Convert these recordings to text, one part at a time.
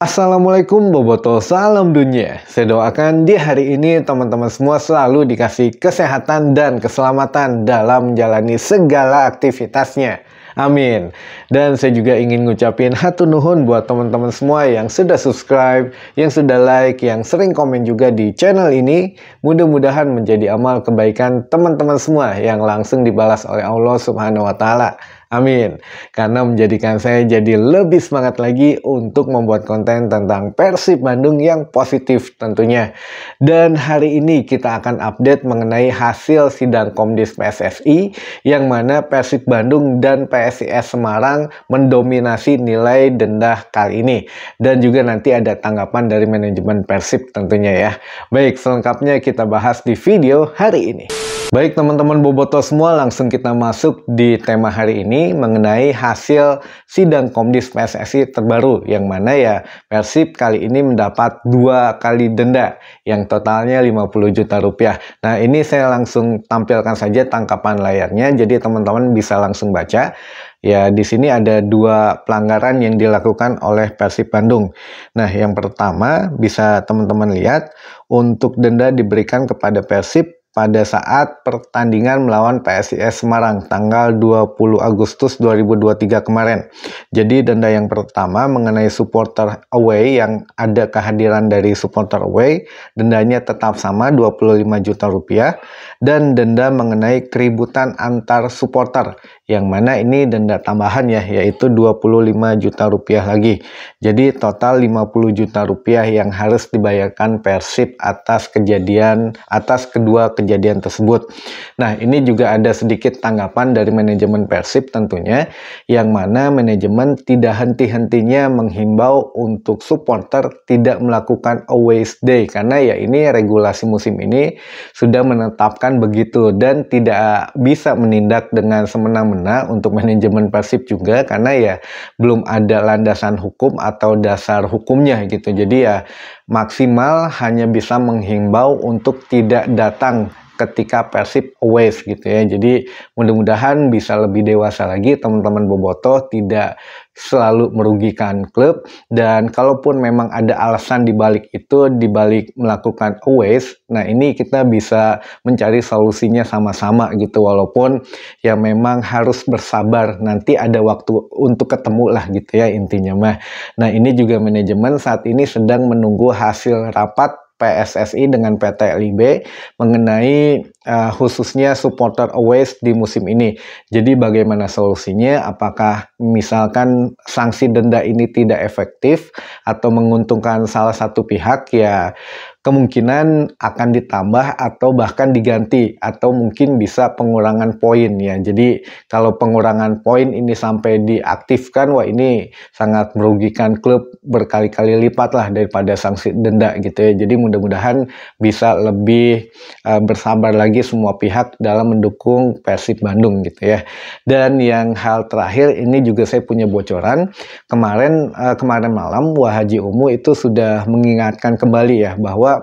Assalamualaikum Boboto, salam dunia. Saya doakan di hari ini teman-teman semua selalu dikasih kesehatan dan keselamatan dalam menjalani segala aktivitasnya. Amin. Dan saya juga ingin ngucapin hatu nuhun buat teman-teman semua yang sudah subscribe, yang sudah like, yang sering komen juga di channel ini. Mudah-mudahan menjadi amal kebaikan teman-teman semua yang langsung dibalas oleh Allah Subhanahu wa taala. Amin. Karena menjadikan saya jadi lebih semangat lagi untuk membuat konten tentang Persib Bandung yang positif tentunya. Dan hari ini kita akan update mengenai hasil sidang Komdis PSSI yang mana Persib Bandung dan PSIS Semarang mendominasi nilai denda kali ini. Dan juga nanti ada tanggapan dari manajemen Persib tentunya ya. Baik, selengkapnya kita bahas di video hari ini. Baik teman-teman Boboto semua, langsung kita masuk di tema hari ini mengenai hasil sidang Komdis PSSI terbaru yang mana ya Persib kali ini mendapat dua kali denda yang totalnya 50 juta rupiah. Nah ini saya langsung tampilkan saja tangkapan layarnya jadi teman-teman bisa langsung baca. Ya, di sini ada dua pelanggaran yang dilakukan oleh Persib Bandung. Nah, yang pertama bisa teman-teman lihat untuk denda diberikan kepada Persib pada saat pertandingan melawan PSIS Semarang tanggal 20 Agustus 2023 kemarin. Jadi denda yang pertama mengenai supporter away yang ada kehadiran dari supporter away, dendanya tetap sama 25 juta rupiah dan denda mengenai keributan antar supporter yang mana ini denda tambahan ya yaitu 25 juta rupiah lagi. Jadi total 50 juta rupiah yang harus dibayarkan Persib atas kejadian atas kedua kejadian tersebut. Nah, ini juga ada sedikit tanggapan dari manajemen Persib tentunya, yang mana manajemen tidak henti-hentinya menghimbau untuk supporter tidak melakukan away day, karena ya ini regulasi musim ini sudah menetapkan begitu, dan tidak bisa menindak dengan semena-mena untuk manajemen Persib juga, karena ya belum ada landasan hukum atau dasar hukumnya gitu. Jadi ya maksimal hanya bisa menghimbau untuk tidak datang ketika Persib away gitu ya. Jadi mudah-mudahan bisa lebih dewasa lagi teman-teman bobotoh tidak selalu merugikan klub dan kalaupun memang ada alasan dibalik itu dibalik melakukan away, nah ini kita bisa mencari solusinya sama-sama gitu walaupun ya memang harus bersabar nanti ada waktu untuk ketemu lah gitu ya intinya mah. Nah ini juga manajemen saat ini sedang menunggu hasil rapat PSSI dengan PT LIB mengenai uh, khususnya supporter away di musim ini. Jadi bagaimana solusinya? Apakah misalkan sanksi denda ini tidak efektif atau menguntungkan salah satu pihak ya kemungkinan akan ditambah atau bahkan diganti atau mungkin bisa pengurangan poin ya. Jadi kalau pengurangan poin ini sampai diaktifkan wah ini sangat merugikan klub berkali-kali lipat lah daripada sanksi denda gitu ya. Jadi mudah-mudahan bisa lebih uh, bersabar lagi lagi semua pihak dalam mendukung Persib Bandung gitu ya. Dan yang hal terakhir ini juga saya punya bocoran kemarin uh, kemarin malam Wahaji Umu itu sudah mengingatkan kembali ya bahwa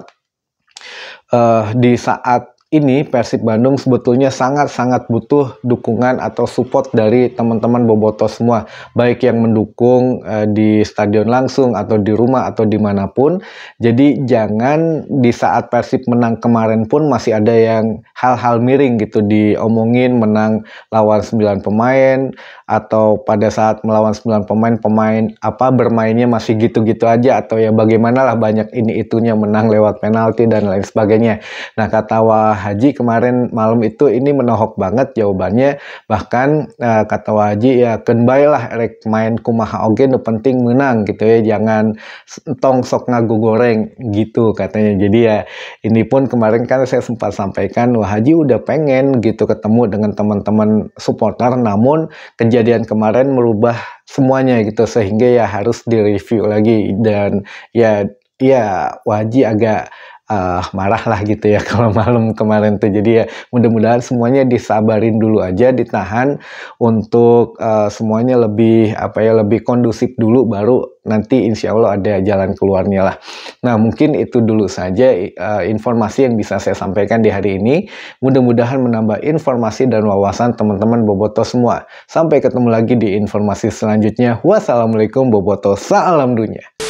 uh, di saat ini Persib Bandung sebetulnya sangat-sangat butuh dukungan atau support dari teman-teman Boboto semua, baik yang mendukung eh, di stadion langsung atau di rumah atau dimanapun. Jadi jangan di saat Persib menang kemarin pun masih ada yang hal-hal miring gitu diomongin menang lawan 9 pemain atau pada saat melawan 9 pemain pemain apa bermainnya masih gitu-gitu aja atau ya bagaimanalah banyak ini itunya menang lewat penalti dan lain sebagainya. Nah kata Wah Pak Haji kemarin malam itu ini menohok banget jawabannya bahkan uh, kata Waji ya ya kenbailah rek main kumaha oge okay, penting menang gitu ya jangan tong sok ngagu goreng gitu katanya jadi ya ini pun kemarin kan saya sempat sampaikan Wah Haji udah pengen gitu ketemu dengan teman-teman supporter namun kejadian kemarin merubah semuanya gitu sehingga ya harus direview lagi dan ya ya Waji agak uh, marah lah gitu ya kalau malam kemarin tuh jadi ya mudah-mudahan semuanya disabarin dulu aja ditahan untuk uh, semuanya lebih apa ya lebih kondusif dulu baru nanti insya Allah ada jalan keluarnya lah. Nah mungkin itu dulu saja uh, informasi yang bisa saya sampaikan di hari ini. Mudah-mudahan menambah informasi dan wawasan teman-teman Boboto semua. Sampai ketemu lagi di informasi selanjutnya. Wassalamualaikum Boboto, salam dunia.